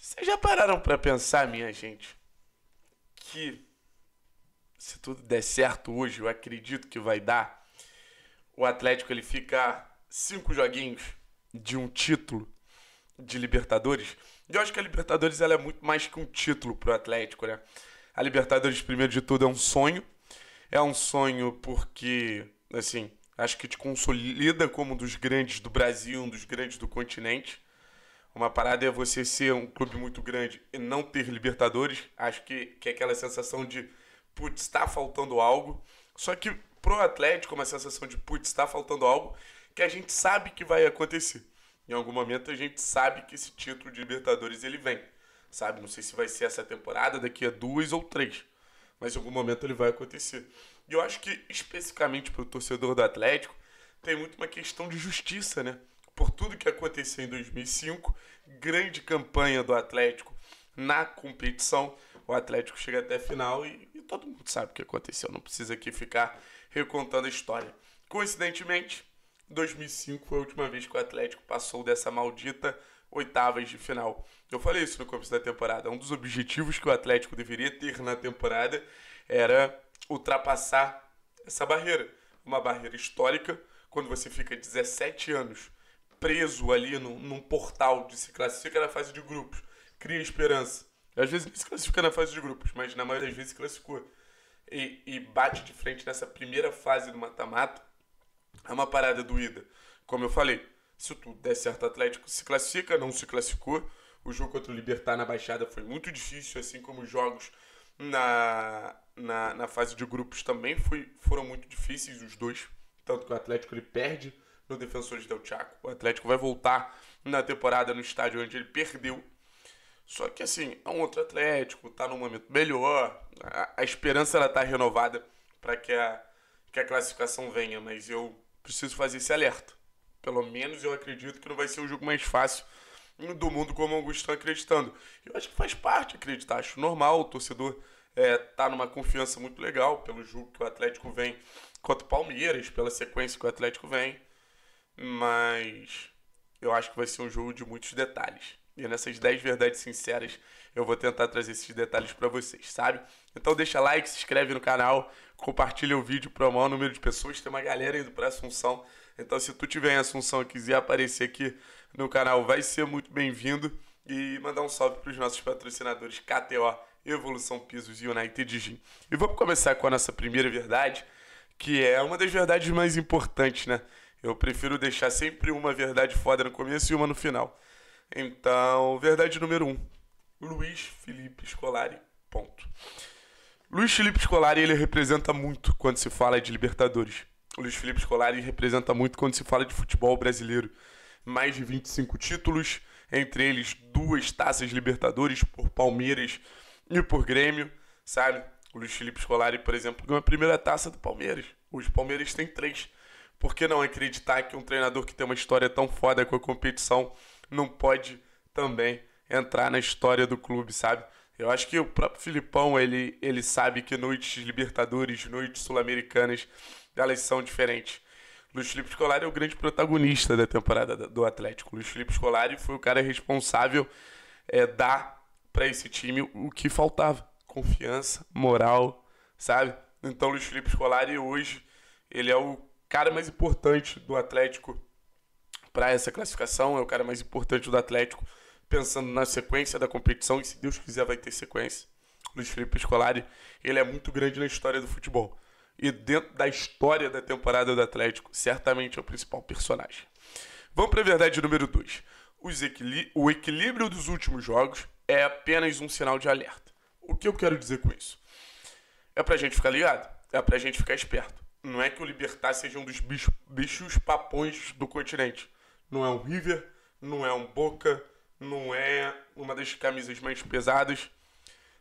Vocês já pararam para pensar, minha gente, que se tudo der certo hoje, eu acredito que vai dar, o Atlético ele fica cinco joguinhos de um título de Libertadores. E eu acho que a Libertadores ela é muito mais que um título pro Atlético, né? A Libertadores, primeiro de tudo, é um sonho. É um sonho porque, assim, acho que te consolida como um dos grandes do Brasil, um dos grandes do continente. Uma parada é você ser um clube muito grande e não ter Libertadores. Acho que, que é aquela sensação de, putz, está faltando algo. Só que pro Atlético, é uma sensação de, putz, está faltando algo que a gente sabe que vai acontecer. Em algum momento a gente sabe que esse título de Libertadores ele vem. Sabe? Não sei se vai ser essa temporada, daqui a duas ou três. Mas em algum momento ele vai acontecer. E eu acho que, especificamente pro torcedor do Atlético, tem muito uma questão de justiça, né? por tudo que aconteceu em 2005, grande campanha do Atlético na competição. O Atlético chega até a final e, e todo mundo sabe o que aconteceu, não precisa aqui ficar recontando a história. Coincidentemente, 2005 foi a última vez que o Atlético passou dessa maldita oitavas de final. Eu falei isso no começo da temporada. Um dos objetivos que o Atlético deveria ter na temporada era ultrapassar essa barreira. Uma barreira histórica, quando você fica 17 anos preso ali num, num portal de se classifica na fase de grupos, cria esperança. Às vezes não se classifica na fase de grupos, mas na maioria das vezes se classificou. E, e bate de frente nessa primeira fase do mata-mata, é uma parada doída. Como eu falei, se tudo der certo, o Atlético se classifica, não se classificou. O jogo contra o Libertar na Baixada foi muito difícil, assim como os jogos na, na, na fase de grupos também foi, foram muito difíceis, os dois. Tanto que o Atlético ele perde defensor de del Chaco. O Atlético vai voltar na temporada no estádio onde ele perdeu. Só que assim, é um outro Atlético, está num momento melhor. A, a esperança ela tá renovada para que a, que a classificação venha, mas eu preciso fazer esse alerta. Pelo menos eu acredito que não vai ser o jogo mais fácil do mundo como alguns estão tá acreditando. Eu acho que faz parte acreditar, acho normal, o torcedor é, tá numa confiança muito legal pelo jogo que o Atlético vem contra o Palmeiras, pela sequência que o Atlético vem mas eu acho que vai ser um jogo de muitos detalhes. E nessas 10 verdades sinceras, eu vou tentar trazer esses detalhes para vocês, sabe? Então deixa like, se inscreve no canal, compartilha o vídeo para o maior número de pessoas. Tem uma galera indo para Assunção. Então se tu tiver em Assunção e quiser aparecer aqui no canal, vai ser muito bem-vindo. E mandar um salve para os nossos patrocinadores KTO, Evolução Pisos e United Gym. E vamos começar com a nossa primeira verdade, que é uma das verdades mais importantes, né? Eu prefiro deixar sempre uma verdade foda no começo e uma no final. Então, verdade número um. Luiz Felipe Scolari. Ponto. Luiz Felipe Scolari, ele representa muito quando se fala de Libertadores. O Luiz Felipe Scolari representa muito quando se fala de futebol brasileiro. Mais de 25 títulos, entre eles duas taças Libertadores por Palmeiras e por Grêmio, sabe? O Luiz Felipe Scolari, por exemplo, ganhou a primeira taça do Palmeiras. Hoje Palmeiras tem três por que não acreditar que um treinador que tem uma história tão foda com a competição não pode também entrar na história do clube, sabe? Eu acho que o próprio Filipão, ele, ele sabe que noites libertadores, noites sul-americanas, elas são diferentes. Luiz Felipe Scolari é o grande protagonista da temporada do Atlético. Luiz Felipe Scolari foi o cara responsável é, dar para esse time o que faltava. Confiança, moral, sabe? Então Luiz Felipe Scolari hoje, ele é o cara mais importante do Atlético para essa classificação, é o cara mais importante do Atlético, pensando na sequência da competição, e se Deus quiser vai ter sequência. Luiz Felipe Scolari, ele é muito grande na história do futebol. E dentro da história da temporada do Atlético, certamente é o principal personagem. Vamos para a verdade número 2. o equilíbrio dos últimos jogos é apenas um sinal de alerta. O que eu quero dizer com isso? É para a gente ficar ligado, é para a gente ficar esperto. Não é que o Libertar seja um dos bichos, bichos papões do continente. Não é um River, não é um Boca, não é uma das camisas mais pesadas.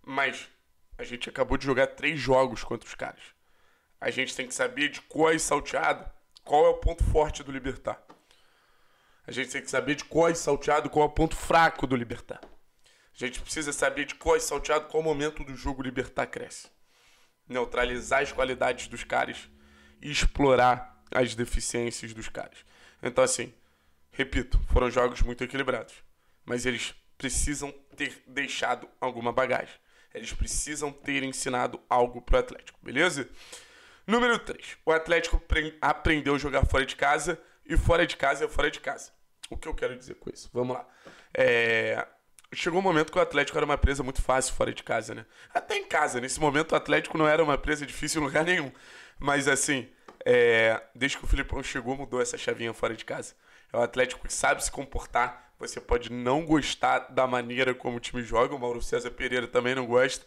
Mas a gente acabou de jogar três jogos contra os caras. A gente tem que saber de qual é salteado, qual é o ponto forte do Libertar. A gente tem que saber de qual é salteado, qual é o ponto fraco do Libertar. A gente precisa saber de qual é salteado, qual é momento do jogo Libertar cresce. Neutralizar as qualidades dos caras e explorar as deficiências dos caras. Então, assim, repito, foram jogos muito equilibrados, mas eles precisam ter deixado alguma bagagem. Eles precisam ter ensinado algo pro Atlético, beleza? Número 3. O Atlético aprendeu a jogar fora de casa e fora de casa é fora de casa. O que eu quero dizer com isso? Vamos lá. É... Chegou um momento que o Atlético era uma presa muito fácil fora de casa, né? Até em casa, nesse momento o Atlético não era uma presa difícil em lugar nenhum. Mas assim, é, desde que o Filipão chegou, mudou essa chavinha fora de casa. É o Atlético que sabe se comportar. Você pode não gostar da maneira como o time joga. O Mauro César Pereira também não gosta.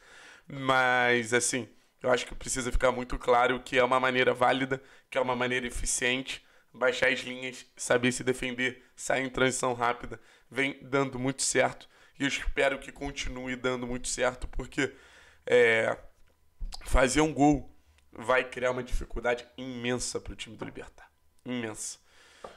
Mas, assim, eu acho que precisa ficar muito claro que é uma maneira válida, que é uma maneira eficiente. Baixar as linhas, saber se defender, sair em transição rápida, vem dando muito certo. E eu espero que continue dando muito certo, porque é, fazer um gol vai criar uma dificuldade imensa para o time do Libertar. Imensa.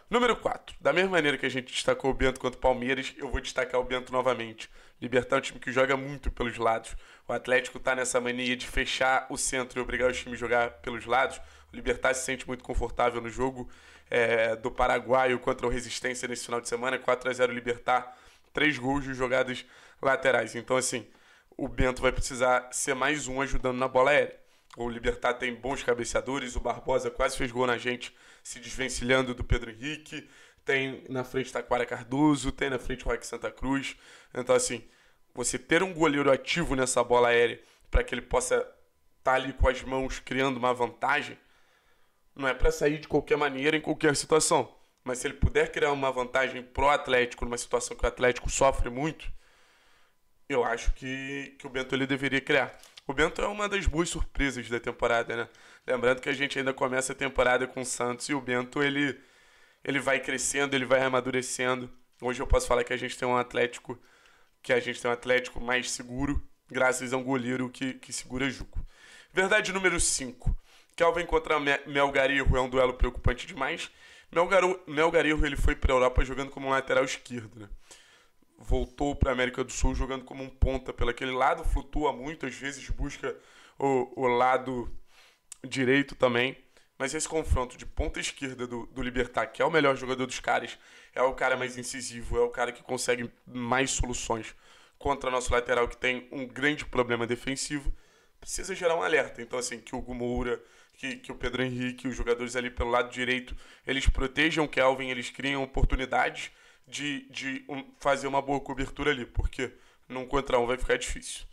Número 4. Da mesma maneira que a gente destacou o Bento contra o Palmeiras, eu vou destacar o Bento novamente. Libertar é um time que joga muito pelos lados. O Atlético está nessa mania de fechar o centro e obrigar os times a jogar pelos lados. O Libertar se sente muito confortável no jogo é, do Paraguaio contra o Resistência nesse final de semana. 4 a 0 Libertar, três gols de jogadas laterais. Então, assim, o Bento vai precisar ser mais um ajudando na bola aérea. O Libertar tem bons cabeceadores. O Barbosa quase fez gol na gente, se desvencilhando do Pedro Henrique. Tem na frente Taquara Cardoso, tem na frente o Roque Santa Cruz. Então, assim, você ter um goleiro ativo nessa bola aérea para que ele possa estar tá ali com as mãos criando uma vantagem, não é para sair de qualquer maneira, em qualquer situação. Mas se ele puder criar uma vantagem pro Atlético, numa situação que o Atlético sofre muito, eu acho que, que o Bento ele deveria criar. O Bento é uma das boas surpresas da temporada, né? Lembrando que a gente ainda começa a temporada com o Santos e o Bento, ele, ele vai crescendo, ele vai amadurecendo. Hoje eu posso falar que a gente tem um Atlético, que a gente tem um Atlético mais seguro, graças a um goleiro que, que segura Juco. Verdade número 5. Kelvin contra Melgarirro é um duelo preocupante demais. Melgaru, Melgarirro ele foi para a Europa jogando como um lateral esquerdo, né? voltou para a América do Sul jogando como um ponta pelo aquele lado, flutua muito, às vezes busca o, o lado direito também. Mas esse confronto de ponta esquerda do, do Libertar, que é o melhor jogador dos caras, é o cara mais incisivo, é o cara que consegue mais soluções contra nosso lateral, que tem um grande problema defensivo, precisa gerar um alerta. Então, assim, que o Gumoura, que, que o Pedro Henrique, os jogadores ali pelo lado direito, eles protejam o Kelvin, eles criam oportunidades de, de um, fazer uma boa cobertura ali, porque num contra um vai ficar difícil.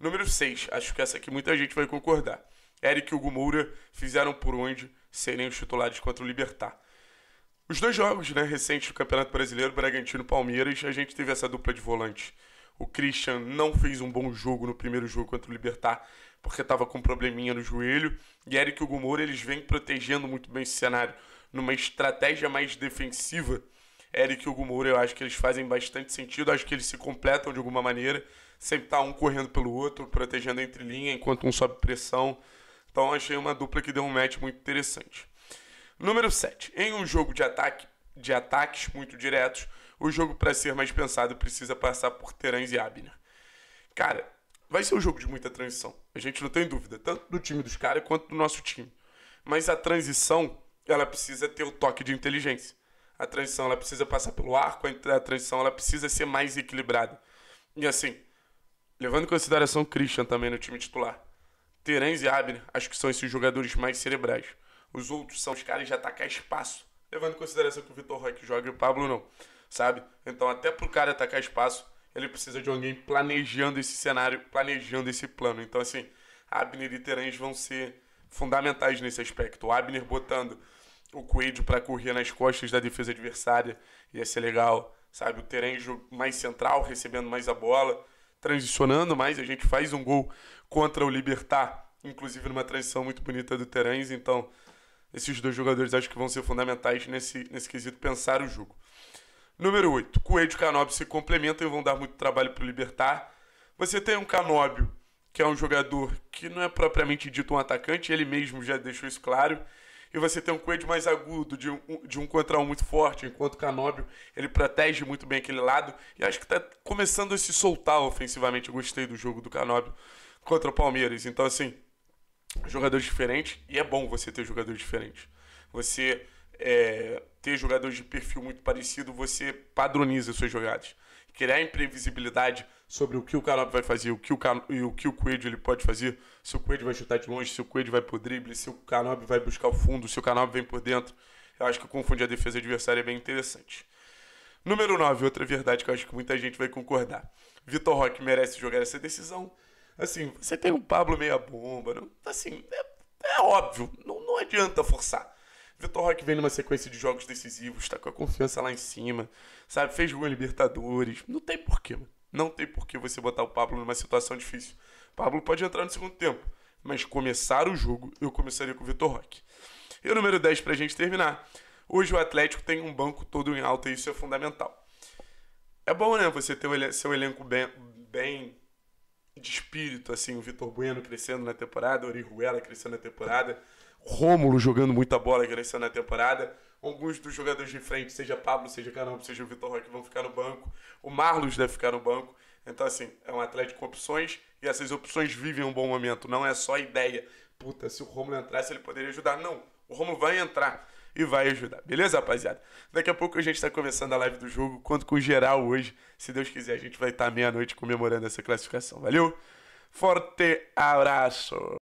Número 6, acho que essa aqui muita gente vai concordar. Eric e o Gumoura fizeram por onde serem os titulares contra o Libertar. Os dois jogos né, recentes do Campeonato Brasileiro, Bragantino e Palmeiras, a gente teve essa dupla de volante. O Christian não fez um bom jogo no primeiro jogo contra o Libertar, porque estava com um probleminha no joelho. E Eric e o Gumoura, eles vêm protegendo muito bem esse cenário, numa estratégia mais defensiva Eric e o Gumura, eu acho que eles fazem bastante sentido, acho que eles se completam de alguma maneira. Sempre tá um correndo pelo outro, protegendo entre entrelinha, enquanto um sobe pressão. Então achei uma dupla que deu um match muito interessante. Número 7. Em um jogo de ataque, de ataques muito diretos, o jogo para ser mais pensado precisa passar por Terãs e Abner. Cara, vai ser um jogo de muita transição. A gente não tem dúvida, tanto do time dos caras quanto do nosso time. Mas a transição, ela precisa ter o toque de inteligência. A transição ela precisa passar pelo arco, a transição ela precisa ser mais equilibrada. E assim, levando em consideração o Christian também no time titular, Terence e Abner, acho que são esses jogadores mais cerebrais. Os outros são os caras de atacar espaço, levando em consideração que o Vitor Roque joga e o Pablo não, sabe? Então, até pro cara atacar espaço, ele precisa de alguém planejando esse cenário, planejando esse plano. Então, assim, Abner e Terence vão ser fundamentais nesse aspecto. O Abner botando o Coelho para correr nas costas da defesa adversária. Ia ser legal, sabe? O Terenjo mais central, recebendo mais a bola, transicionando mais. A gente faz um gol contra o Libertar, inclusive numa transição muito bonita do Terenjo. Então, esses dois jogadores acho que vão ser fundamentais nesse, nesse quesito pensar o jogo. Número 8. Coelho e Canóbio se complementam e vão dar muito trabalho para o Libertar. Você tem um Canóbio, que é um jogador que não é propriamente dito um atacante, ele mesmo já deixou isso claro e você tem um Quaid mais agudo, de um, de um contra um muito forte, enquanto o Canóbio ele protege muito bem aquele lado. E acho que está começando a se soltar ofensivamente. Eu gostei do jogo do Canóbio contra o Palmeiras. Então, assim, jogadores diferentes, e é bom você ter jogadores diferentes. Você é, ter jogadores de perfil muito parecido, você padroniza suas jogadas. Criar imprevisibilidade sobre o que o Carop vai fazer, o que o, Can... e o que o Coelho ele pode fazer, se o Coelho vai chutar de longe, se o Coelho vai pro drible, se o Canob vai buscar o fundo, se o Canob vem por dentro. Eu acho que confundir a defesa adversária é bem interessante. Número 9, outra verdade que eu acho que muita gente vai concordar. Vitor Roque merece jogar essa decisão. Assim, você tem um Pablo meia bomba, não? assim, é, é óbvio, não, não adianta forçar. Vitor Roque vem numa sequência de jogos decisivos, tá com a confiança lá em cima, sabe? Fez gol em Libertadores, não tem porquê, mano. Não tem por que você botar o Pablo numa situação difícil. O Pablo pode entrar no segundo tempo, mas começar o jogo, eu começaria com o Vitor Roque. E o número 10 para a gente terminar. Hoje o Atlético tem um banco todo em alta e isso é fundamental. É bom, né? Você ter seu elenco bem, bem de espírito, assim, o Vitor Bueno crescendo na temporada, o Orihuela crescendo na temporada, Rômulo jogando muita bola crescendo na temporada, alguns dos jogadores de frente, seja Pablo, seja Caramba, seja o Vitor Roque, vão ficar no banco. O Marlos deve ficar no banco. Então, assim, é um Atlético com opções e essas opções vivem um bom momento. Não é só ideia. Puta, se o Romulo entrasse, ele poderia ajudar. Não, o Romulo vai entrar e vai ajudar. Beleza, rapaziada? Daqui a pouco a gente está começando a live do jogo. quanto com geral hoje. Se Deus quiser, a gente vai estar tá meia-noite comemorando essa classificação. Valeu? Forte abraço!